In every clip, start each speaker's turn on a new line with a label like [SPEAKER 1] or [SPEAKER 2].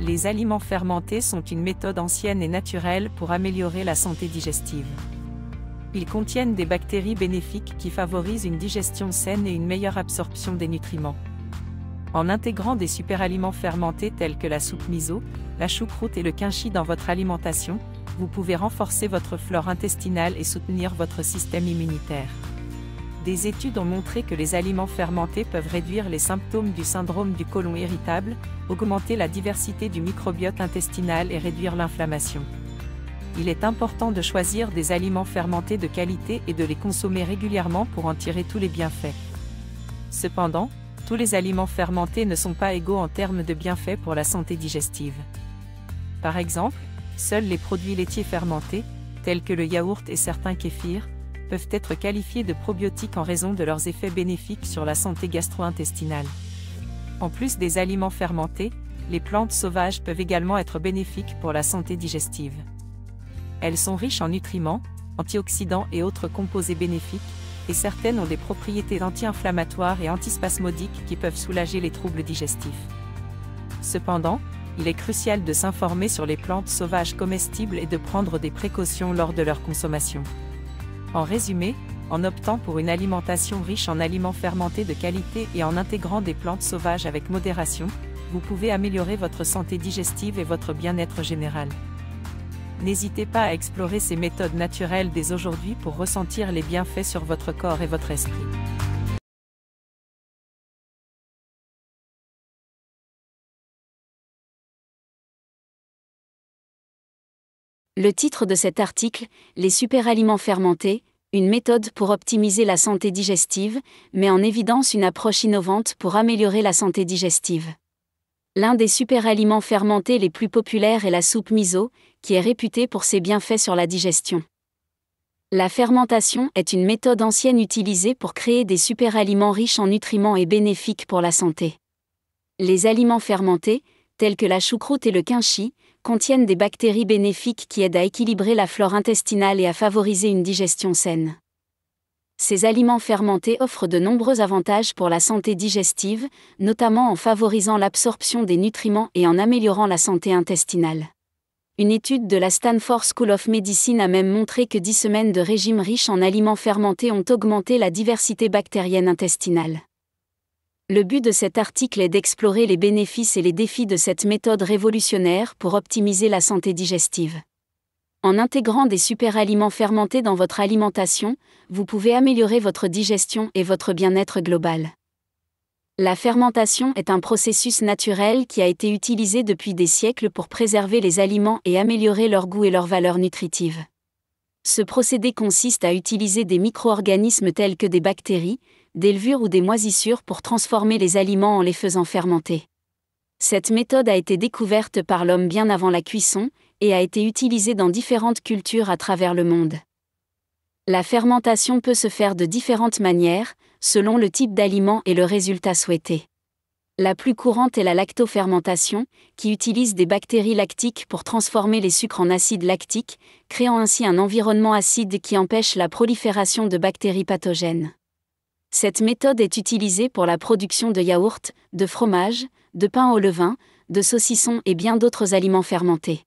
[SPEAKER 1] Les aliments fermentés sont une méthode ancienne et naturelle pour améliorer la santé digestive. Ils contiennent des bactéries bénéfiques qui favorisent une digestion saine et une meilleure absorption des nutriments. En intégrant des superaliments fermentés tels que la soupe miso, la choucroute et le quinchi dans votre alimentation, vous pouvez renforcer votre flore intestinale et soutenir votre système immunitaire. Des études ont montré que les aliments fermentés peuvent réduire les symptômes du syndrome du côlon irritable, augmenter la diversité du microbiote intestinal et réduire l'inflammation. Il est important de choisir des aliments fermentés de qualité et de les consommer régulièrement pour en tirer tous les bienfaits. Cependant, tous les aliments fermentés ne sont pas égaux en termes de bienfaits pour la santé digestive. Par exemple, seuls les produits laitiers fermentés, tels que le yaourt et certains kéfirs, peuvent être qualifiées de probiotiques en raison de leurs effets bénéfiques sur la santé gastro-intestinale. En plus des aliments fermentés, les plantes sauvages peuvent également être bénéfiques pour la santé digestive. Elles sont riches en nutriments, antioxydants et autres composés bénéfiques, et certaines ont des propriétés anti-inflammatoires et antispasmodiques qui peuvent soulager les troubles digestifs. Cependant, il est crucial de s'informer sur les plantes sauvages comestibles et de prendre des précautions lors de leur consommation. En résumé, en optant pour une alimentation riche en aliments fermentés de qualité et en intégrant des plantes sauvages avec modération, vous pouvez améliorer votre santé digestive et votre bien-être général. N'hésitez pas à explorer ces méthodes naturelles dès aujourd'hui pour ressentir les bienfaits sur votre corps et votre esprit.
[SPEAKER 2] Le titre de cet article, Les superaliments fermentés, une méthode pour optimiser la santé digestive, met en évidence une approche innovante pour améliorer la santé digestive. L'un des superaliments fermentés les plus populaires est la soupe miso, qui est réputée pour ses bienfaits sur la digestion. La fermentation est une méthode ancienne utilisée pour créer des superaliments riches en nutriments et bénéfiques pour la santé. Les aliments fermentés, tels que la choucroute et le quinchi, contiennent des bactéries bénéfiques qui aident à équilibrer la flore intestinale et à favoriser une digestion saine. Ces aliments fermentés offrent de nombreux avantages pour la santé digestive, notamment en favorisant l'absorption des nutriments et en améliorant la santé intestinale. Une étude de la Stanford School of Medicine a même montré que 10 semaines de régime riche en aliments fermentés ont augmenté la diversité bactérienne intestinale. Le but de cet article est d'explorer les bénéfices et les défis de cette méthode révolutionnaire pour optimiser la santé digestive. En intégrant des superaliments fermentés dans votre alimentation, vous pouvez améliorer votre digestion et votre bien-être global. La fermentation est un processus naturel qui a été utilisé depuis des siècles pour préserver les aliments et améliorer leur goût et leur valeur nutritive. Ce procédé consiste à utiliser des micro-organismes tels que des bactéries, levures ou des moisissures pour transformer les aliments en les faisant fermenter. Cette méthode a été découverte par l'homme bien avant la cuisson et a été utilisée dans différentes cultures à travers le monde. La fermentation peut se faire de différentes manières, selon le type d'aliment et le résultat souhaité. La plus courante est la lactofermentation, qui utilise des bactéries lactiques pour transformer les sucres en acides lactiques, créant ainsi un environnement acide qui empêche la prolifération de bactéries pathogènes. Cette méthode est utilisée pour la production de yaourts, de fromages, de pain au levain, de saucissons et bien d'autres aliments fermentés.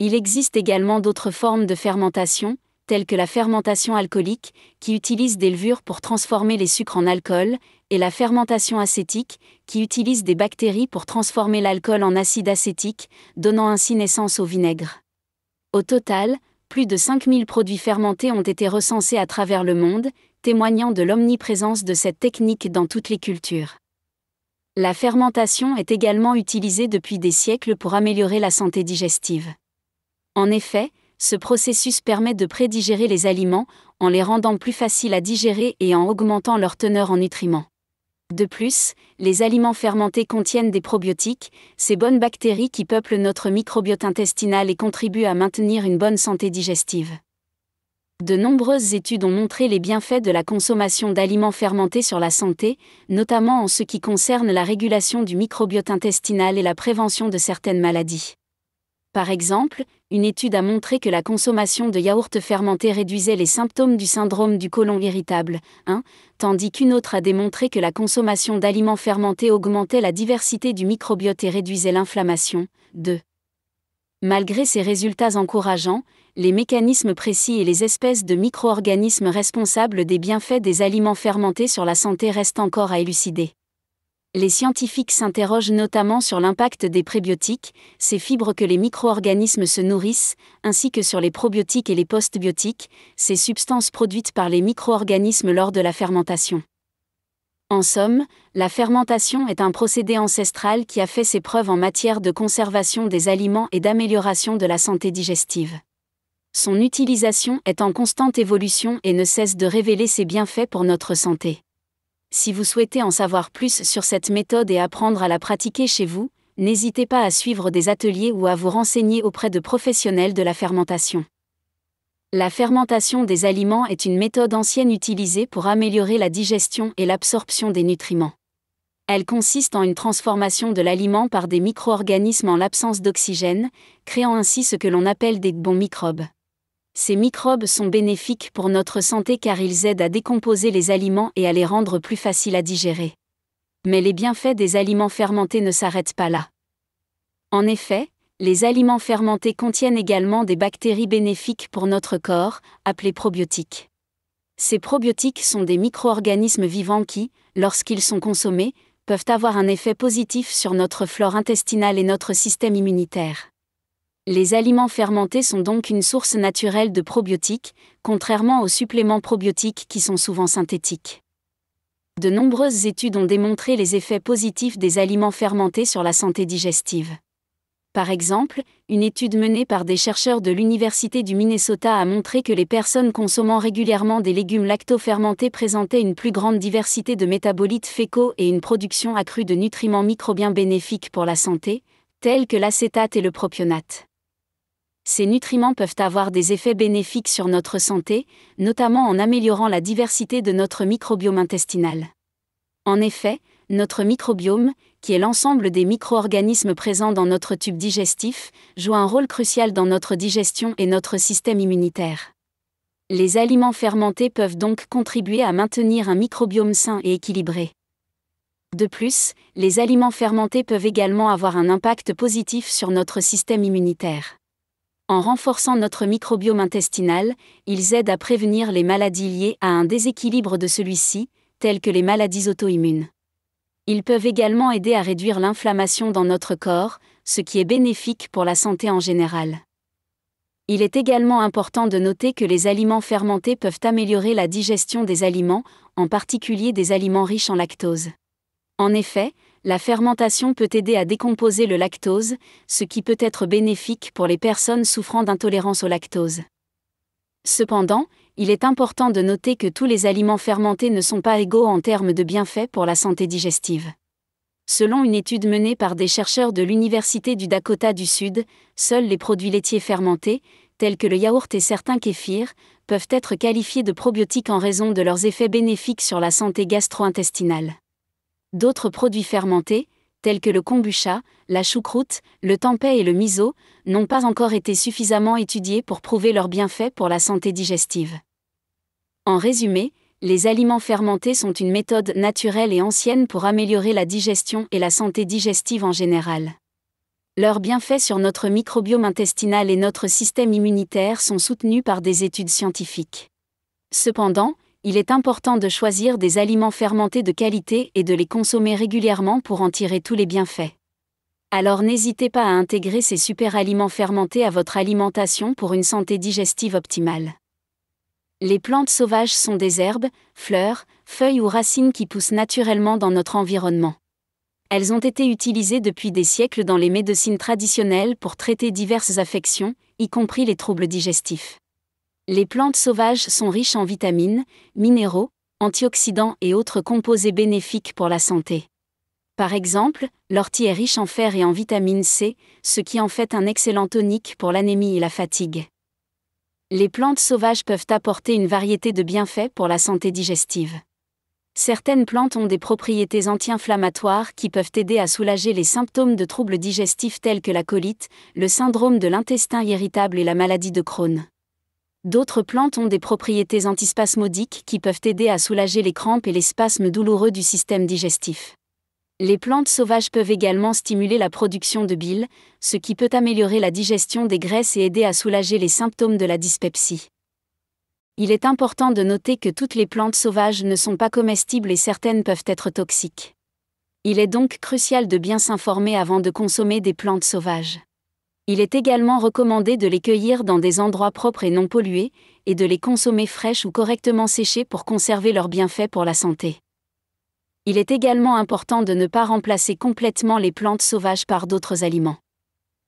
[SPEAKER 2] Il existe également d'autres formes de fermentation, telles que la fermentation alcoolique, qui utilise des levures pour transformer les sucres en alcool, et la fermentation acétique, qui utilise des bactéries pour transformer l'alcool en acide acétique, donnant ainsi naissance au vinaigre. Au total, plus de 5000 produits fermentés ont été recensés à travers le monde, témoignant de l'omniprésence de cette technique dans toutes les cultures. La fermentation est également utilisée depuis des siècles pour améliorer la santé digestive. En effet, ce processus permet de prédigérer les aliments en les rendant plus faciles à digérer et en augmentant leur teneur en nutriments. De plus, les aliments fermentés contiennent des probiotiques, ces bonnes bactéries qui peuplent notre microbiote intestinal et contribuent à maintenir une bonne santé digestive. De nombreuses études ont montré les bienfaits de la consommation d'aliments fermentés sur la santé, notamment en ce qui concerne la régulation du microbiote intestinal et la prévention de certaines maladies. Par exemple, une étude a montré que la consommation de yaourts fermentés réduisait les symptômes du syndrome du côlon irritable, 1, hein, tandis qu'une autre a démontré que la consommation d'aliments fermentés augmentait la diversité du microbiote et réduisait l'inflammation, 2. Malgré ces résultats encourageants, les mécanismes précis et les espèces de micro-organismes responsables des bienfaits des aliments fermentés sur la santé restent encore à élucider. Les scientifiques s'interrogent notamment sur l'impact des prébiotiques, ces fibres que les micro-organismes se nourrissent, ainsi que sur les probiotiques et les postbiotiques, ces substances produites par les micro-organismes lors de la fermentation. En somme, la fermentation est un procédé ancestral qui a fait ses preuves en matière de conservation des aliments et d'amélioration de la santé digestive. Son utilisation est en constante évolution et ne cesse de révéler ses bienfaits pour notre santé. Si vous souhaitez en savoir plus sur cette méthode et apprendre à la pratiquer chez vous, n'hésitez pas à suivre des ateliers ou à vous renseigner auprès de professionnels de la fermentation. La fermentation des aliments est une méthode ancienne utilisée pour améliorer la digestion et l'absorption des nutriments. Elle consiste en une transformation de l'aliment par des micro-organismes en l'absence d'oxygène, créant ainsi ce que l'on appelle des bons microbes. Ces microbes sont bénéfiques pour notre santé car ils aident à décomposer les aliments et à les rendre plus faciles à digérer. Mais les bienfaits des aliments fermentés ne s'arrêtent pas là. En effet, les aliments fermentés contiennent également des bactéries bénéfiques pour notre corps, appelées probiotiques. Ces probiotiques sont des micro-organismes vivants qui, lorsqu'ils sont consommés, peuvent avoir un effet positif sur notre flore intestinale et notre système immunitaire. Les aliments fermentés sont donc une source naturelle de probiotiques, contrairement aux suppléments probiotiques qui sont souvent synthétiques. De nombreuses études ont démontré les effets positifs des aliments fermentés sur la santé digestive. Par exemple, une étude menée par des chercheurs de l'Université du Minnesota a montré que les personnes consommant régulièrement des légumes lactofermentés présentaient une plus grande diversité de métabolites fécaux et une production accrue de nutriments microbiens bénéfiques pour la santé, tels que l'acétate et le propionate. Ces nutriments peuvent avoir des effets bénéfiques sur notre santé, notamment en améliorant la diversité de notre microbiome intestinal. En effet, notre microbiome, qui est l'ensemble des micro-organismes présents dans notre tube digestif, joue un rôle crucial dans notre digestion et notre système immunitaire. Les aliments fermentés peuvent donc contribuer à maintenir un microbiome sain et équilibré. De plus, les aliments fermentés peuvent également avoir un impact positif sur notre système immunitaire. En renforçant notre microbiome intestinal, ils aident à prévenir les maladies liées à un déséquilibre de celui-ci, telles que les maladies auto-immunes. Ils peuvent également aider à réduire l'inflammation dans notre corps, ce qui est bénéfique pour la santé en général. Il est également important de noter que les aliments fermentés peuvent améliorer la digestion des aliments, en particulier des aliments riches en lactose. En effet, la fermentation peut aider à décomposer le lactose, ce qui peut être bénéfique pour les personnes souffrant d'intolérance au lactose. Cependant, il est important de noter que tous les aliments fermentés ne sont pas égaux en termes de bienfaits pour la santé digestive. Selon une étude menée par des chercheurs de l'Université du Dakota du Sud, seuls les produits laitiers fermentés, tels que le yaourt et certains kéfirs, peuvent être qualifiés de probiotiques en raison de leurs effets bénéfiques sur la santé gastro-intestinale. D'autres produits fermentés, tels que le kombucha, la choucroute, le tempeh et le miso, n'ont pas encore été suffisamment étudiés pour prouver leurs bienfaits pour la santé digestive. En résumé, les aliments fermentés sont une méthode naturelle et ancienne pour améliorer la digestion et la santé digestive en général. Leurs bienfaits sur notre microbiome intestinal et notre système immunitaire sont soutenus par des études scientifiques. Cependant, il est important de choisir des aliments fermentés de qualité et de les consommer régulièrement pour en tirer tous les bienfaits. Alors n'hésitez pas à intégrer ces super aliments fermentés à votre alimentation pour une santé digestive optimale. Les plantes sauvages sont des herbes, fleurs, feuilles ou racines qui poussent naturellement dans notre environnement. Elles ont été utilisées depuis des siècles dans les médecines traditionnelles pour traiter diverses affections, y compris les troubles digestifs. Les plantes sauvages sont riches en vitamines, minéraux, antioxydants et autres composés bénéfiques pour la santé. Par exemple, l'ortie est riche en fer et en vitamine C, ce qui en fait un excellent tonique pour l'anémie et la fatigue. Les plantes sauvages peuvent apporter une variété de bienfaits pour la santé digestive. Certaines plantes ont des propriétés anti-inflammatoires qui peuvent aider à soulager les symptômes de troubles digestifs tels que la colite, le syndrome de l'intestin irritable et la maladie de Crohn. D'autres plantes ont des propriétés antispasmodiques qui peuvent aider à soulager les crampes et les spasmes douloureux du système digestif. Les plantes sauvages peuvent également stimuler la production de bile, ce qui peut améliorer la digestion des graisses et aider à soulager les symptômes de la dyspepsie. Il est important de noter que toutes les plantes sauvages ne sont pas comestibles et certaines peuvent être toxiques. Il est donc crucial de bien s'informer avant de consommer des plantes sauvages. Il est également recommandé de les cueillir dans des endroits propres et non pollués, et de les consommer fraîches ou correctement séchées pour conserver leurs bienfaits pour la santé il est également important de ne pas remplacer complètement les plantes sauvages par d'autres aliments.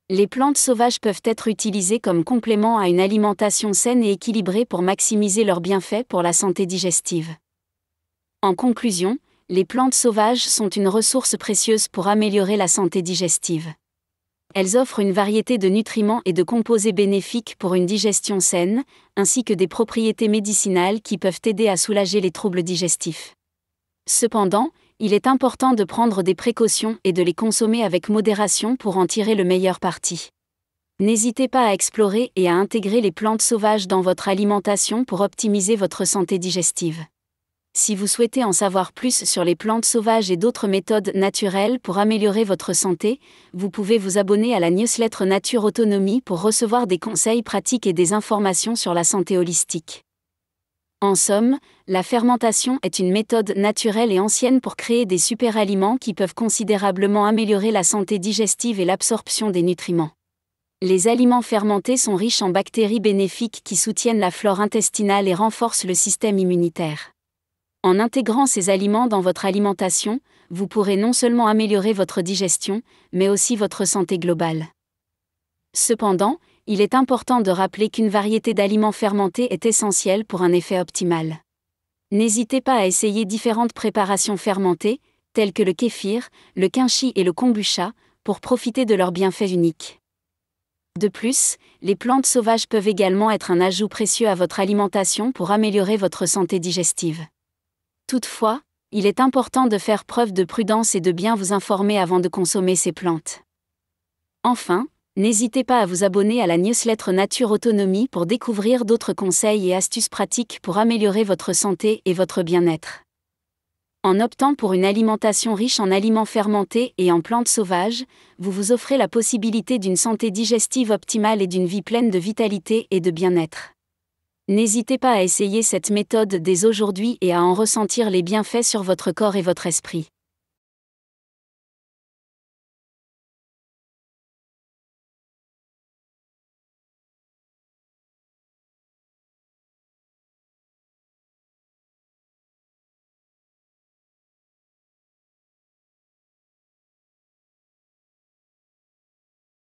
[SPEAKER 2] Les plantes sauvages peuvent être utilisées comme complément à une alimentation saine et équilibrée pour maximiser leurs bienfaits pour la santé digestive. En conclusion, les plantes sauvages sont une ressource précieuse pour améliorer la santé digestive. Elles offrent une variété de nutriments et de composés bénéfiques pour une digestion saine, ainsi que des propriétés médicinales qui peuvent aider à soulager les troubles digestifs. Cependant, il est important de prendre des précautions et de les consommer avec modération pour en tirer le meilleur parti. N'hésitez pas à explorer et à intégrer les plantes sauvages dans votre alimentation pour optimiser votre santé digestive. Si vous souhaitez en savoir plus sur les plantes sauvages et d'autres méthodes naturelles pour améliorer votre santé, vous pouvez vous abonner à la newsletter Nature Autonomie pour recevoir des conseils pratiques et des informations sur la santé holistique. En somme, la fermentation est une méthode naturelle et ancienne pour créer des superaliments qui peuvent considérablement améliorer la santé digestive et l'absorption des nutriments. Les aliments fermentés sont riches en bactéries bénéfiques qui soutiennent la flore intestinale et renforcent le système immunitaire. En intégrant ces aliments dans votre alimentation, vous pourrez non seulement améliorer votre digestion, mais aussi votre santé globale. Cependant, il est important de rappeler qu'une variété d'aliments fermentés est essentielle pour un effet optimal. N'hésitez pas à essayer différentes préparations fermentées, telles que le kéfir, le quinchi et le kombucha, pour profiter de leurs bienfaits uniques. De plus, les plantes sauvages peuvent également être un ajout précieux à votre alimentation pour améliorer votre santé digestive. Toutefois, il est important de faire preuve de prudence et de bien vous informer avant de consommer ces plantes. Enfin, N'hésitez pas à vous abonner à la newsletter Nature Autonomie pour découvrir d'autres conseils et astuces pratiques pour améliorer votre santé et votre bien-être. En optant pour une alimentation riche en aliments fermentés et en plantes sauvages, vous vous offrez la possibilité d'une santé digestive optimale et d'une vie pleine de vitalité et de bien-être. N'hésitez pas à essayer cette méthode dès aujourd'hui et à en ressentir les bienfaits sur votre corps et votre esprit.